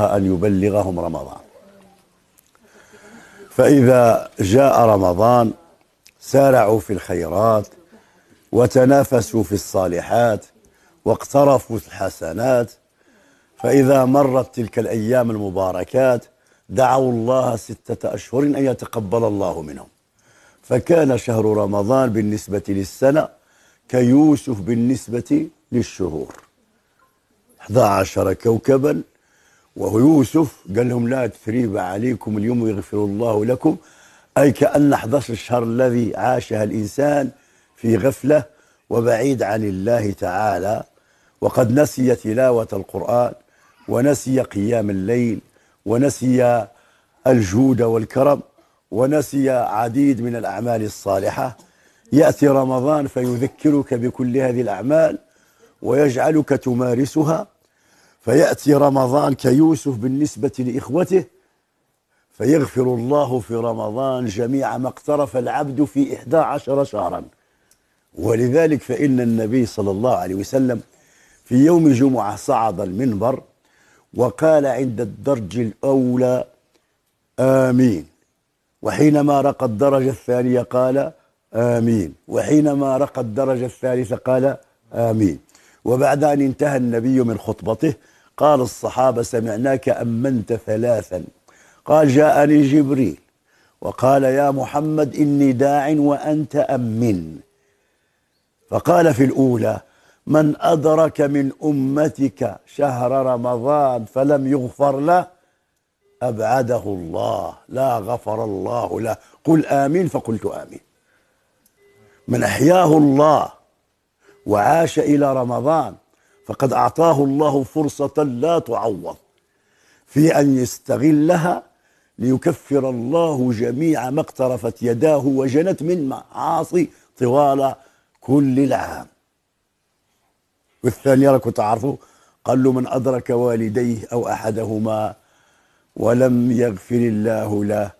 أن يبلغهم رمضان فإذا جاء رمضان سارعوا في الخيرات وتنافسوا في الصالحات واقترفوا الحسنات فإذا مرت تلك الأيام المباركات دعوا الله ستة أشهر أن يتقبل الله منهم فكان شهر رمضان بالنسبة للسنة كيوسف بالنسبة للشهور 11 كوكبا ويوسف قال لهم لا تثريب عليكم اليوم يغفر الله لكم أي كأن 11 الشهر الذي عاشها الإنسان في غفلة وبعيد عن الله تعالى وقد نسي تلاوة القرآن ونسي قيام الليل ونسي الجود والكرم ونسي عديد من الأعمال الصالحة يأتي رمضان فيذكرك بكل هذه الأعمال ويجعلك تمارسها فيأتي رمضان كيوسف بالنسبة لإخوته فيغفر الله في رمضان جميع ما اقترف العبد في إحدى عشر شهرا ولذلك فإن النبي صلى الله عليه وسلم في يوم جمعة صعد المنبر وقال عند الدرج الأولى آمين وحينما رقى الدرجة الثانية قال آمين وحينما رقى الدرجة الثالثة قال آمين وبعد أن انتهى النبي من خطبته قال الصحابة سمعناك أمنت ثلاثا قال جاءني جبريل وقال يا محمد إني داع وأنت أمن فقال في الأولى من أدرك من أمتك شهر رمضان فلم يغفر له أبعده الله لا غفر الله له قل آمين فقلت آمين من أحياه الله وعاش إلى رمضان فقد اعطاه الله فرصه لا تعوض في ان يستغلها ليكفر الله جميع ما اقترفت يداه وجنت من معاصي طوال كل العام والثاني راكم تعرفوا قال له من أدرك والديه أو أحدهما ولم يغفر الله له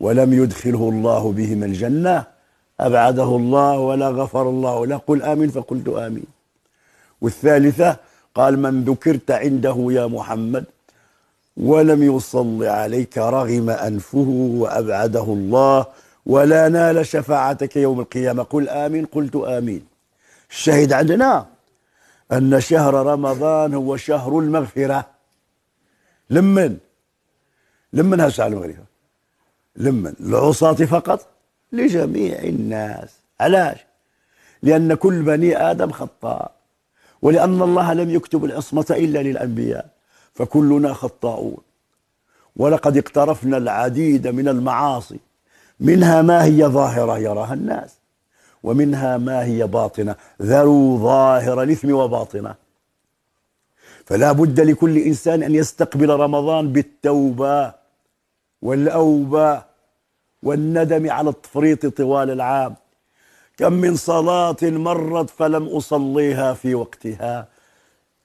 ولم يدخله الله بهما الجنة أبعده الله ولا غفر الله له قل آمين فقلت آمين والثالثة قال من ذكرت عنده يا محمد ولم يصل عليك رغم أنفه وأبعده الله ولا نال شفاعتك يوم القيامة قل آمين قلت آمين الشاهد عندنا أن شهر رمضان هو شهر المغفرة لمن لمن هذا على المغرب لمن العصاة فقط لجميع الناس علاش لأن كل بني آدم خطاء ولأن الله لم يكتب العصمة إلا للأنبياء فكلنا خطاؤون ولقد اقترفنا العديد من المعاصي منها ما هي ظاهرة يراها الناس ومنها ما هي باطنة ذروا ظاهر الإثم وباطنه فلا بد لكل إنسان أن يستقبل رمضان بالتوبة والأوبة والندم على التفريط طوال العام كم من صلاة مرت فلم أصليها في وقتها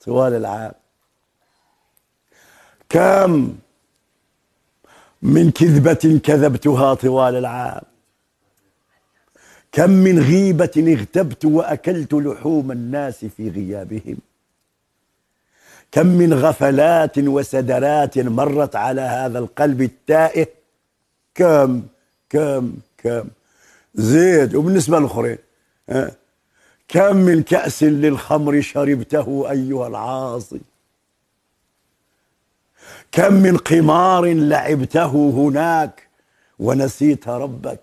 طوال العام كم من كذبة كذبتها طوال العام كم من غيبة اغتبت وأكلت لحوم الناس في غيابهم كم من غفلات وسدرات مرت على هذا القلب التائه كم كم كم زيد وبالنسبة للآخرين كم من كأس للخمر شربته أيها العاصي كم من قمار لعبته هناك ونسيت ربك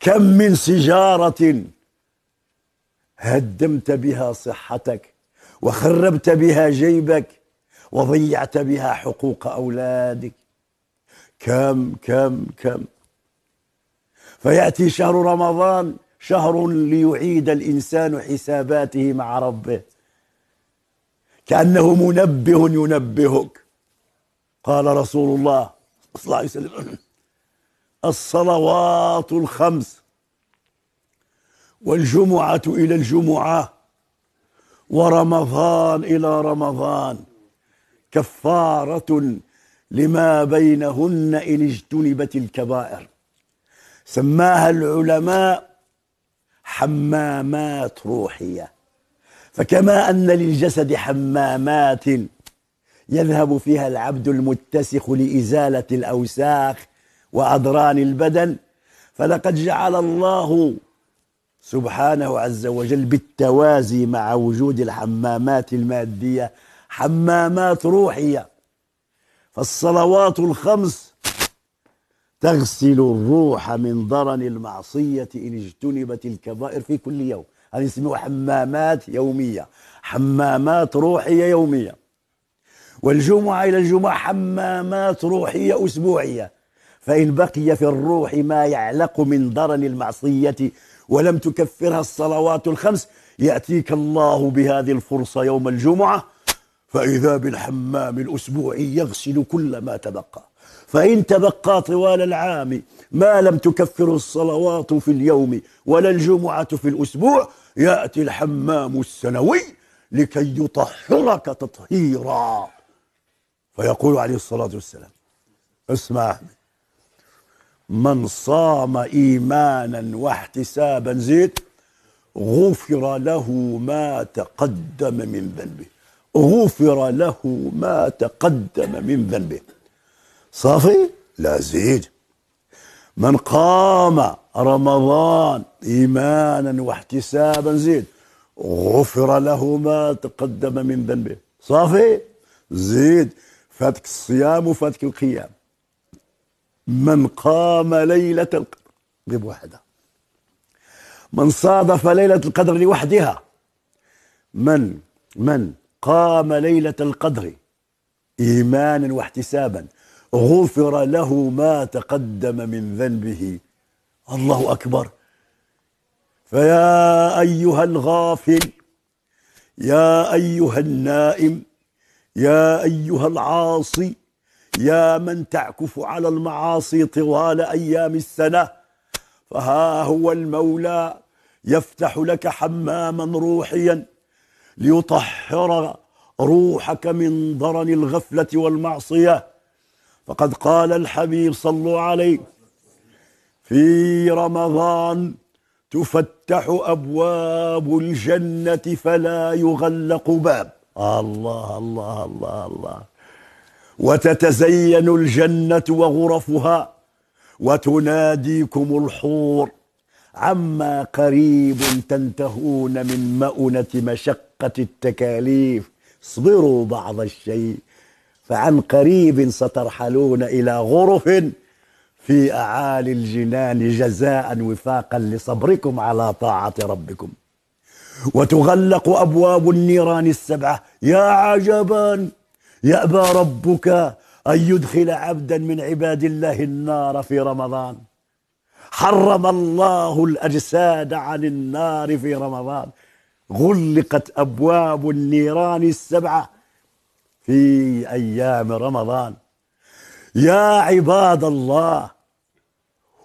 كم من سجارة هدمت بها صحتك وخربت بها جيبك وضيعت بها حقوق أولادك كم كم كم فياتي شهر رمضان شهر ليعيد الانسان حساباته مع ربه كانه منبه ينبهك قال رسول الله صلى الله عليه وسلم الصلوات الخمس والجمعه الى الجمعه ورمضان الى رمضان كفاره لما بينهن ان اجتنبت الكبائر سماها العلماء حمامات روحية فكما أن للجسد حمامات يذهب فيها العبد المتسخ لإزالة الأوساخ وأضران البدن فلقد جعل الله سبحانه عز وجل بالتوازي مع وجود الحمامات المادية حمامات روحية فالصلوات الخمس تغسل الروح من ضرن المعصية إن اجتنبت الكبائر في كل يوم هذه يسموها حمامات يومية حمامات روحية يومية والجمعة إلى الجمعة حمامات روحية أسبوعية فإن بقي في الروح ما يعلق من ضرن المعصية ولم تكفرها الصلوات الخمس يأتيك الله بهذه الفرصة يوم الجمعة فإذا بالحمام الأسبوعي يغسل كل ما تبقى فإن تبقى طوال العام ما لم تكفر الصلوات في اليوم ولا الجمعة في الأسبوع يأتي الحمام السنوي لكي يطهرك تطهيرا فيقول عليه الصلاة والسلام اسمع من صام إيمانا واحتسابا زيد غفر له ما تقدم من ذنبه غفر له ما تقدم من ذنبه صافي لا زيد من قام رمضان ايمانا واحتسابا زيد غفر له ما تقدم من ذنبه صافي زيد فاتك الصيام وفاتك القيام من قام ليلة القدر بوحدها من صادف ليلة القدر لوحدها من من قام ليلة القدر إيمانا واحتسابا غفر له ما تقدم من ذنبه الله اكبر فيا ايها الغافل يا ايها النائم يا ايها العاصي يا من تعكف على المعاصي طوال ايام السنه فها هو المولى يفتح لك حماما روحيا ليطهر روحك من ضرن الغفله والمعصيه فقد قال الحبيب صلوا عليه في رمضان تفتح أبواب الجنة فلا يغلق باب الله الله الله الله وتتزين الجنة وغرفها وتناديكم الحور عما قريب تنتهون من مؤنة مشقة التكاليف اصبروا بعض الشيء فعن قريب سترحلون إلى غرف في أعالي الجنان جزاء وفاقا لصبركم على طاعة ربكم وتغلق أبواب النيران السبعة يا عجبا يأبى ربك أن يدخل عبدا من عباد الله النار في رمضان حرم الله الأجساد عن النار في رمضان غلقت أبواب النيران السبعة في أيام رمضان يا عباد الله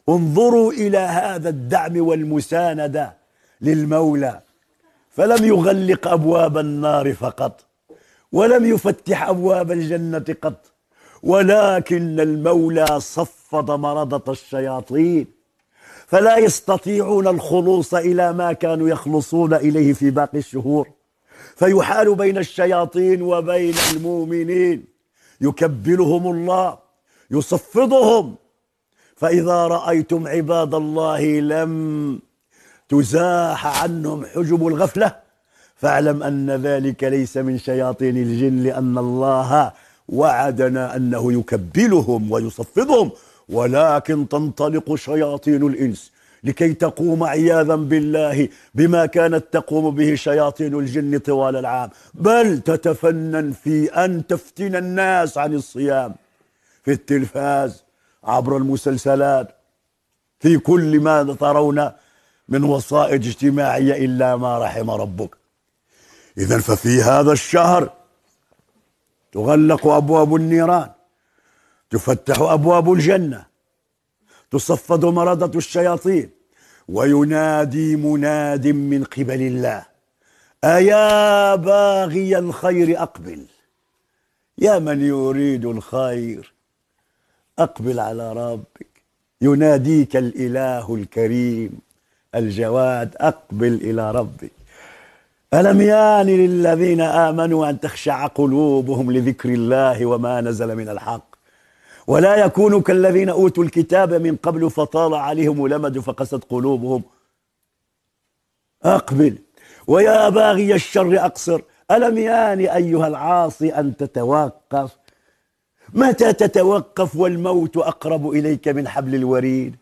انظروا إلى هذا الدعم والمساندة للمولى فلم يغلق أبواب النار فقط ولم يفتح أبواب الجنة قط ولكن المولى صفد مرضة الشياطين فلا يستطيعون الخلوص إلى ما كانوا يخلصون إليه في باقي الشهور فيحال بين الشياطين وبين المؤمنين يكبلهم الله يصفضهم فإذا رأيتم عباد الله لم تزاح عنهم حجب الغفلة فاعلم أن ذلك ليس من شياطين الجن لأن الله وعدنا أنه يكبلهم ويصفضهم ولكن تنطلق شياطين الإنس لكي تقوم عياذا بالله بما كانت تقوم به شياطين الجن طوال العام بل تتفنن في أن تفتن الناس عن الصيام في التلفاز عبر المسلسلات في كل ما ترون من وصائد اجتماعية إلا ما رحم ربك إذا ففي هذا الشهر تغلق أبواب النيران تفتح أبواب الجنة تصفد مرضة الشياطين وينادي مناد من قبل الله أيا باغي الخير أقبل يا من يريد الخير أقبل على ربك يناديك الإله الكريم الجواد أقبل إلى ربك ألم يان للذين آمنوا أن تخشع قلوبهم لذكر الله وما نزل من الحق ولا يكونوا كالذين أوتوا الكتاب من قبل فطال عليهم الأمد فقست قلوبهم أقبل ويا باغي الشر أقصر ألم يان يعني أيها العاصي أن تتوقف متى تتوقف والموت أقرب إليك من حبل الوريد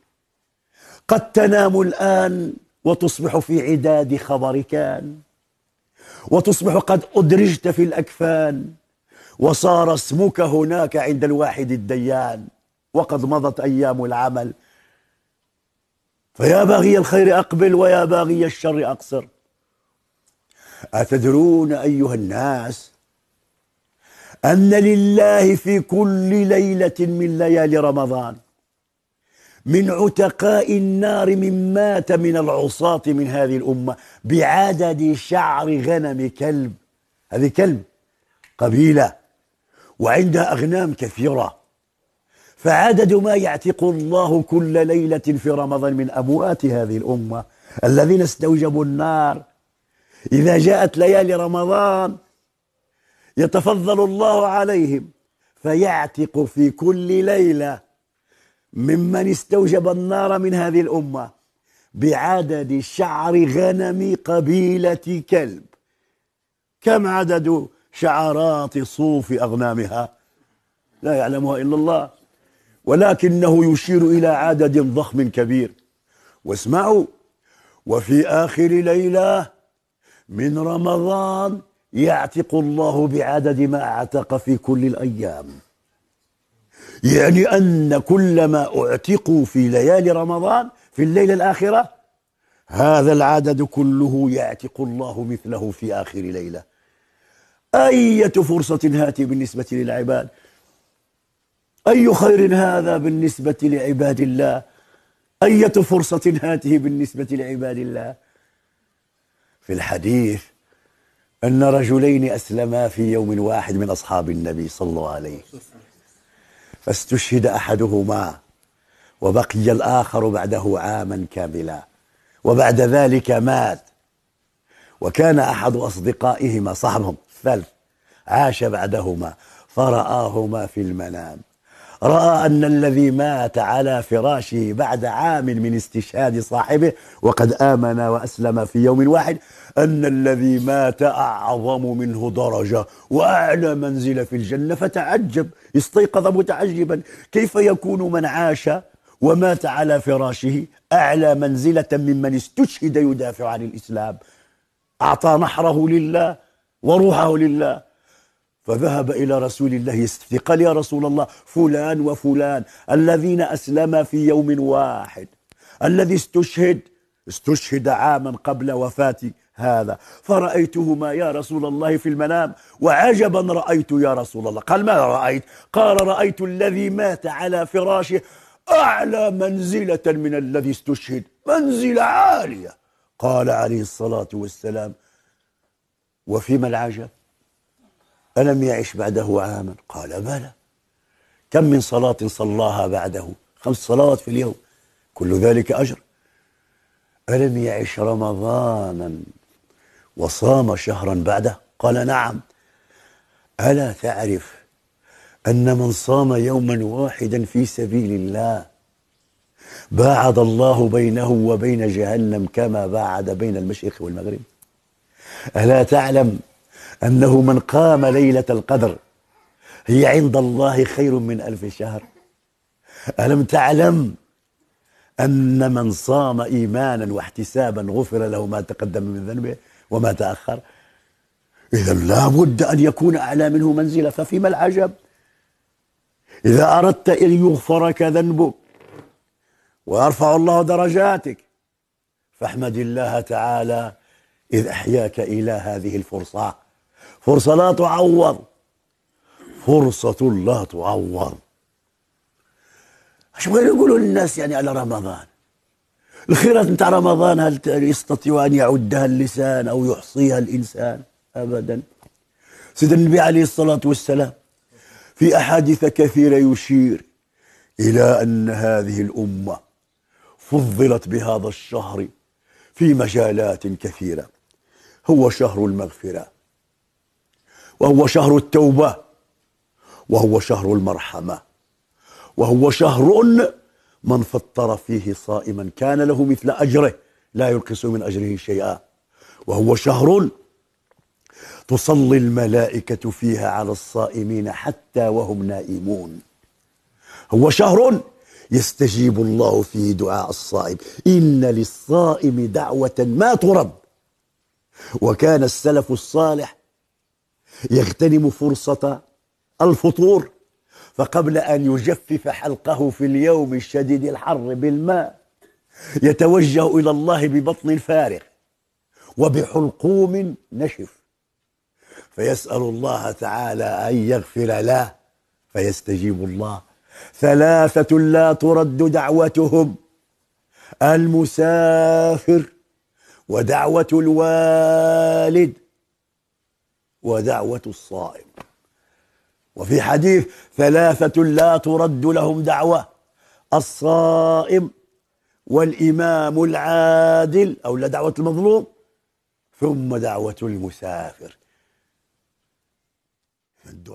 قد تنام الآن وتصبح في عداد خبر كان وتصبح قد أدرجت في الأكفان وصار اسمك هناك عند الواحد الديان وقد مضت أيام العمل فيا باغي الخير أقبل ويا باغي الشر أقصر أتدرون أيها الناس أن لله في كل ليلة من ليالي رمضان من عتقاء النار من مات من العصاة من هذه الأمة بعدد شعر غنم كلب هذه كلب قبيلة وعندها أغنام كثيرة فعدد ما يعتق الله كل ليلة في رمضان من أموات هذه الأمة الذين استوجبوا النار إذا جاءت ليالي رمضان يتفضل الله عليهم فيعتق في كل ليلة ممن استوجب النار من هذه الأمة بعدد شعر غنم قبيلة كلب كم عدد شعرات صوف أغنامها لا يعلمها إلا الله ولكنه يشير إلى عدد ضخم كبير واسمعوا وفي آخر ليلة من رمضان يعتق الله بعدد ما اعتق في كل الأيام يعني أن كل ما اعتقوا في ليالي رمضان في الليلة الآخرة هذا العدد كله يعتق الله مثله في آخر ليلة أية فرصة هاته بالنسبة للعباد أي خير هذا بالنسبة لعباد الله أية فرصة هاته بالنسبة لعباد الله في الحديث أن رجلين أسلما في يوم واحد من أصحاب النبي صلى الله عليه فاستشهد أحدهما وبقي الآخر بعده عاما كاملا وبعد ذلك مات وكان أحد أصدقائهما صاحبهم الثلج عاش بعدهما فرآهما في المنام رأى أن الذي مات على فراشه بعد عام من استشهاد صاحبه وقد آمن وأسلم في يوم واحد أن الذي مات أعظم منه درجة وأعلى منزلة في الجنة فتعجب استيقظ متعجبا كيف يكون من عاش ومات على فراشه أعلى منزلة ممن استشهد يدافع عن الإسلام أعطى نحره لله وروحه لله فذهب إلى رسول الله يستفتي قال يا رسول الله فلان وفلان الذين أسلما في يوم واحد الذي استشهد استشهد عاما قبل وفاتي هذا فرأيتهما يا رسول الله في المنام وعجبا رأيت يا رسول الله قال ما رأيت قال رأيت الذي مات على فراشه أعلى منزلة من الذي استشهد منزلة عالية قال عليه الصلاة والسلام وفيما العجب ألم يعش بعده عاما قال بلى كم من صلاة صلاها بعده خمس صلوات في اليوم كل ذلك أجر ألم يعش رمضانا وصام شهرا بعده قال نعم ألا تعرف أن من صام يوما واحدا في سبيل الله باعد الله بينه وبين جهنم كما باعد بين المشرق والمغرب ألا تعلم أنه من قام ليلة القدر هي عند الله خير من ألف شهر ألم تعلم أن من صام إيمانا واحتسابا غفر له ما تقدم من ذنبه وما تأخر إذا لا بد أن يكون أعلى منه منزلة ففيما العجب إذا أردت أن يغفرك ذنبك ويرفع الله درجاتك فاحمد الله تعالى إذ أحياك إلى هذه الفرصة فرصة لا تعوض فرصة لا تعوض شو بغينا يقولوا للناس يعني على رمضان الخيرات نتاع رمضان هل يستطيع أن يعدها اللسان أو يحصيها الإنسان أبدا سيدنا النبي عليه الصلاة والسلام في أحاديث كثيرة يشير إلى أن هذه الأمة فضلت بهذا الشهر في مجالات كثيره هو شهر المغفرة وهو شهر التوبة وهو شهر المرحمة وهو شهر من فطر فيه صائما كان له مثل أجره لا ينقص من أجره شيئا وهو شهر تصلي الملائكة فيها على الصائمين حتى وهم نائمون هو شهر يستجيب الله فيه دعاء الصائم إن للصائم دعوة ما ترد وكان السلف الصالح يغتنم فرصة الفطور فقبل أن يجفف حلقه في اليوم الشديد الحر بالماء يتوجه إلى الله ببطن فارغ وبحلقوم نشف فيسأل الله تعالى أن يغفر له فيستجيب الله ثلاثة لا ترد دعوتهم المسافر ودعوة الوالد ودعوة الصائم وفي حديث ثلاثة لا ترد لهم دعوة الصائم والإمام العادل أو لا دعوة المظلوم ثم دعوة المسافر الدعاء